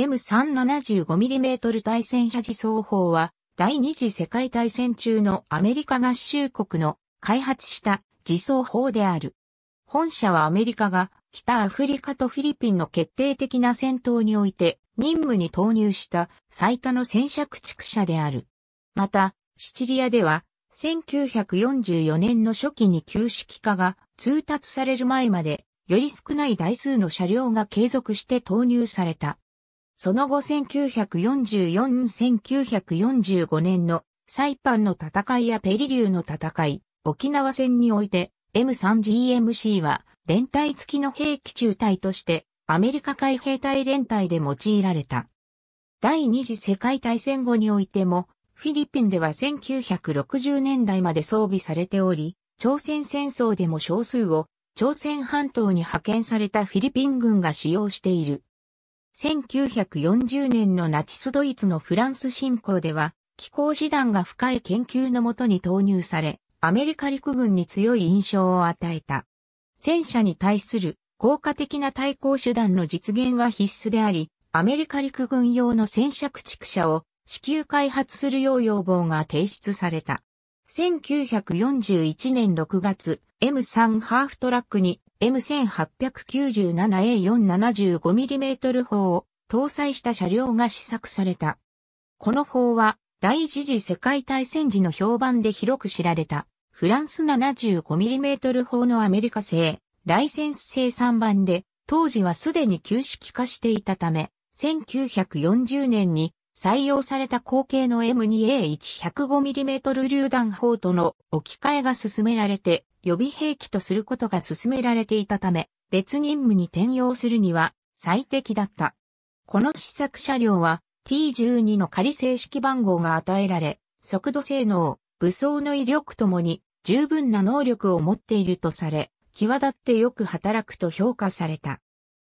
M375mm 対戦車自走砲は、第二次世界大戦中のアメリカ合衆国の開発した自走砲である。本社はアメリカが北アフリカとフィリピンの決定的な戦闘において任務に投入した最多の戦車駆逐車である。また、シチリアでは1944年の初期に旧式化が通達される前までより少ない台数の車両が継続して投入された。その後1944-1945年のサイパンの戦いやペリリューの戦い、沖縄戦において M3GMC は連隊付きの兵器中隊としてアメリカ海兵隊連隊で用いられた。第二次世界大戦後においてもフィリピンでは1960年代まで装備されており、朝鮮戦争でも少数を朝鮮半島に派遣されたフィリピン軍が使用している。1940年のナチスドイツのフランス侵攻では、気候師団が深い研究のもとに投入され、アメリカ陸軍に強い印象を与えた。戦車に対する効果的な対抗手段の実現は必須であり、アメリカ陸軍用の戦車駆逐車を至急開発するよう要望が提出された。1941年6月、M3 ハーフトラックに M1897A475mm 砲を搭載した車両が試作された。この砲は第一次世界大戦時の評判で広く知られたフランス 75mm 砲のアメリカ製ライセンス生産版で当時はすでに旧式化していたため1940年に採用された後継の M2A1 105mm 榴弾砲との置き換えが進められて予備兵器とすることが進められていたため、別任務に転用するには最適だった。この試作車両は T12 の仮正式番号が与えられ、速度性能、武装の威力ともに十分な能力を持っているとされ、際立ってよく働くと評価された。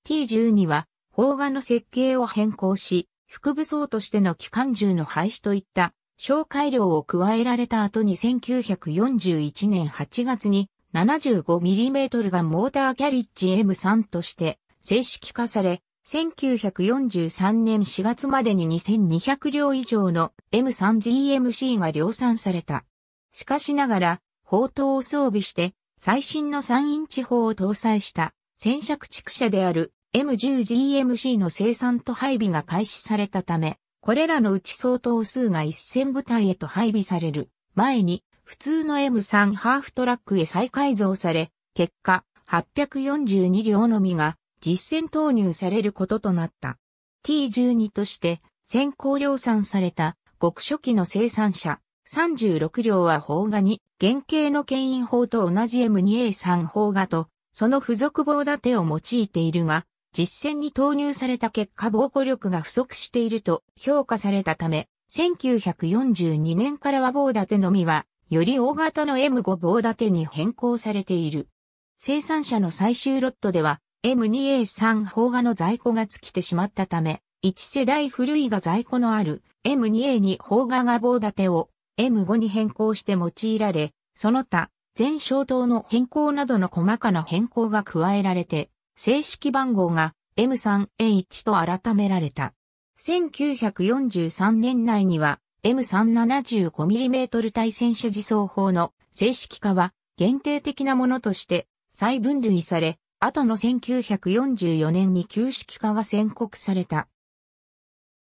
T12 は、砲画の設計を変更し、副武装としての機関銃の廃止といった紹介量を加えられた後に1941年8月に 75mm ガンモーターキャリッジ M3 として正式化され、1943年4月までに2200両以上の M3GMC が量産された。しかしながら、砲塔を装備して最新の3インチ砲を搭載した戦車駆逐車である M10GMC の生産と配備が開始されたため、これらのうち相当数が1000部隊へと配備される前に普通の M3 ハーフトラックへ再改造され、結果842両のみが実戦投入されることとなった。T12 として先行量産された極初期の生産者36両は砲画に原型の牽引砲と同じ M2A3 砲画とその付属棒立てを用いているが、実戦に投入された結果防護力が不足していると評価されたため、1942年からは棒立てのみは、より大型の M5 棒立てに変更されている。生産者の最終ロットでは、M2A3 砲画の在庫が尽きてしまったため、1世代古いが在庫のある M2A2 砲画が棒立てを M5 に変更して用いられ、その他、全消灯の変更などの細かな変更が加えられて、正式番号が M3A1 と改められた。1943年内には M375mm 対戦車自走砲の正式化は限定的なものとして再分類され、後の1944年に旧式化が宣告された。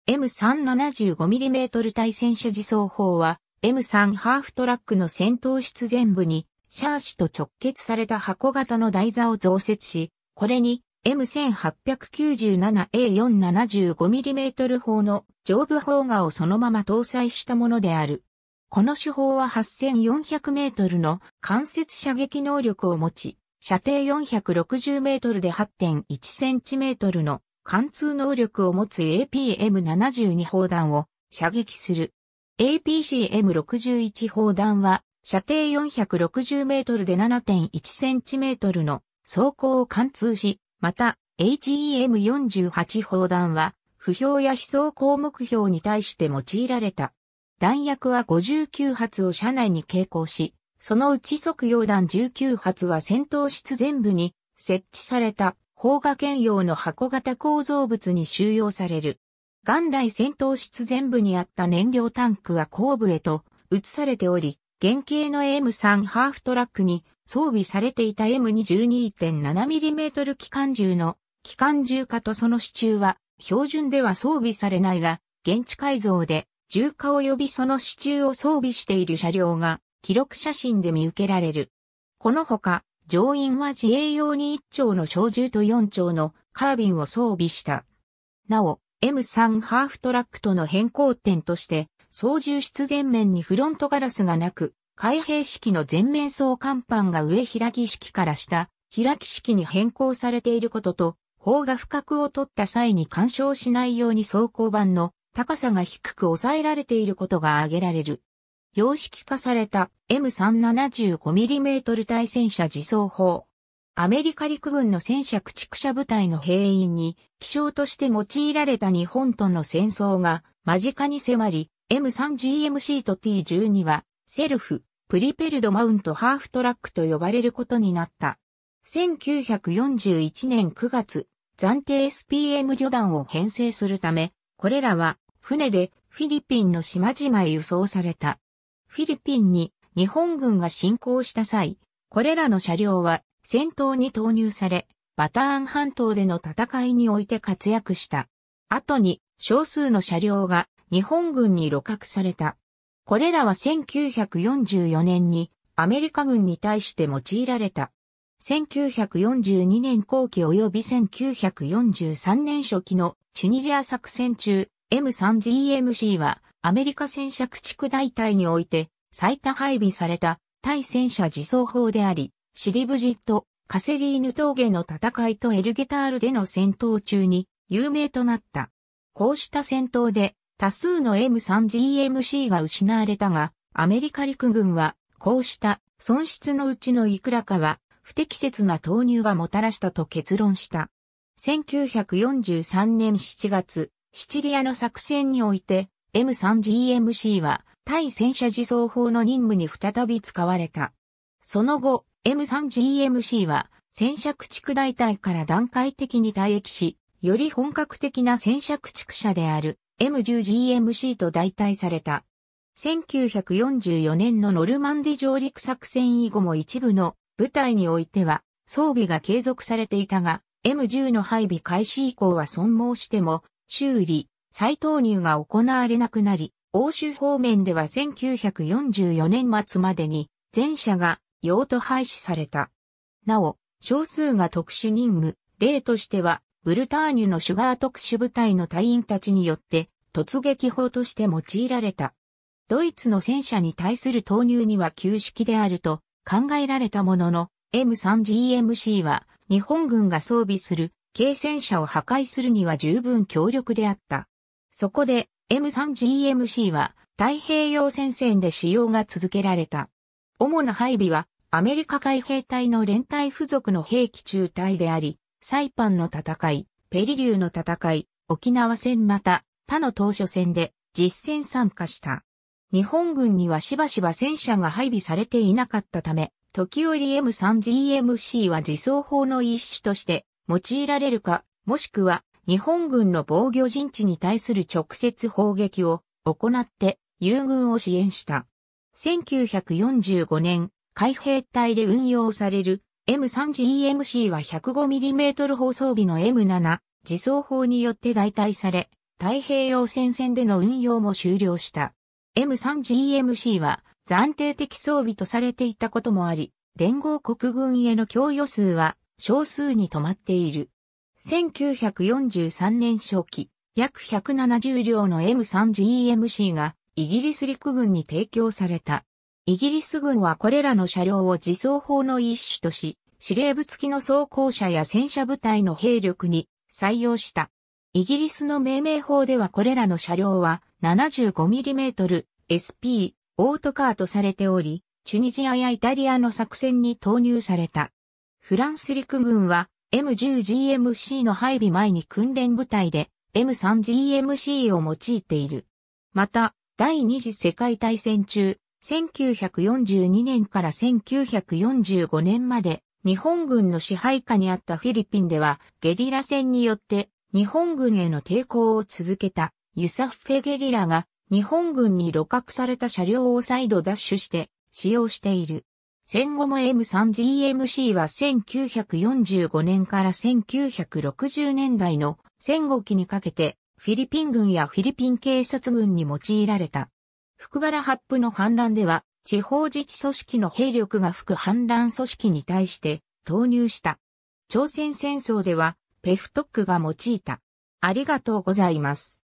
M375mm 対戦車自走砲は M3 ハーフトラックの戦闘室全部にシャーシと直結された箱型の台座を増設し、これに M1897A475mm 砲の上部砲画をそのまま搭載したものである。この手法は8400メートルの間接射撃能力を持ち、射程460メートルで8.1センチメートルの貫通能力を持つ APM72 砲弾を射撃する。APCM61 砲弾は射程460メートルで7.1センチメートルの走行を貫通し、また HEM48 砲弾は不評や非走項目標に対して用いられた。弾薬は59発を車内に携行し、そのうち即用弾19発は戦闘室全部に設置された砲火剣用の箱型構造物に収容される。元来戦闘室全部にあった燃料タンクは後部へと移されており、原型の AM3 ハーフトラックに装備されていた M22.7mm 機関銃の機関銃化とその支柱は標準では装備されないが、現地改造で銃化及びその支柱を装備している車両が記録写真で見受けられる。このほか、乗員は自衛用に1丁の小銃と4丁のカービンを装備した。なお、M3 ハーフトラックとの変更点として、操縦室前面にフロントガラスがなく、開閉式の全面層甲板が上開き式から下、開き式に変更されていることと、砲が不覚を取った際に干渉しないように装甲板の高さが低く抑えられていることが挙げられる。様式化された M375mm 対戦車自走砲。アメリカ陸軍の戦車駆逐車部隊の兵員に、気象として用いられた日本との戦争が間近に迫り、M3GMC と T12 はセルフ、プリペルドマウントハーフトラックと呼ばれることになった。1941年9月、暫定 SPM 旅団を編成するため、これらは船でフィリピンの島々へ輸送された。フィリピンに日本軍が侵攻した際、これらの車両は戦闘に投入され、バターン半島での戦いにおいて活躍した。後に少数の車両が日本軍に露獲された。これらは1944年にアメリカ軍に対して用いられた。1942年後期及び1943年初期のチュニジア作戦中 M3GMC はアメリカ戦車駆逐大隊において最多配備された対戦車自走砲であり、シリブジット、カセリーヌ峠の戦いとエルゲタールでの戦闘中に有名となった。こうした戦闘で多数の M3GMC が失われたが、アメリカ陸軍は、こうした損失のうちのいくらかは、不適切な投入がもたらしたと結論した。1943年7月、シチリアの作戦において、M3GMC は対戦車自走砲の任務に再び使われた。その後、M3GMC は戦車駆逐大隊から段階的に退役し、より本格的な戦車駆逐車である M10GMC と代替された。1944年のノルマンディ上陸作戦以後も一部の部隊においては装備が継続されていたが、M10 の配備開始以降は損耗しても修理、再投入が行われなくなり、欧州方面では1944年末までに全車が用途廃止された。なお、少数が特殊任務、例としてはブルターニュのシュガー特殊部隊の隊員たちによって突撃砲として用いられた。ドイツの戦車に対する投入には旧式であると考えられたものの M3GMC は日本軍が装備する軽戦車を破壊するには十分強力であった。そこで M3GMC は太平洋戦線で使用が続けられた。主な配備はアメリカ海兵隊の連隊付属の兵器中隊であり、サイパンの戦い、ペリリューの戦い、沖縄戦また、他の当初戦で実戦参加した。日本軍にはしばしば戦車が配備されていなかったため、時折 M3GMC は自走砲の一種として用いられるか、もしくは日本軍の防御陣地に対する直接砲撃を行って友軍を支援した。1945年、海兵隊で運用される M3GEMC は 105mm 放送日の M7 自走砲によって代替され、太平洋戦線での運用も終了した。M3GEMC は暫定的装備とされていたこともあり、連合国軍への供与数は少数に止まっている。1943年初期、約170両の M3GEMC がイギリス陸軍に提供された。イギリス軍はこれらの車両を自走砲の一種とし、司令部付きの装甲車や戦車部隊の兵力に採用した。イギリスの命名法ではこれらの車両は 75mm SP オートカーとされており、チュニジアやイタリアの作戦に投入された。フランス陸軍は M10GMC の配備前に訓練部隊で M3GMC を用いている。また、第二次世界大戦中、1942年から1945年まで日本軍の支配下にあったフィリピンではゲリラ戦によって日本軍への抵抗を続けたユサフェゲリラが日本軍に露獲された車両を再度奪取して使用している。戦後も M3GMC は1945年から1960年代の戦後期にかけてフィリピン軍やフィリピン警察軍に用いられた。福原八布の反乱では、地方自治組織の兵力が吹く反乱組織に対して投入した。朝鮮戦争では、ペフトックが用いた。ありがとうございます。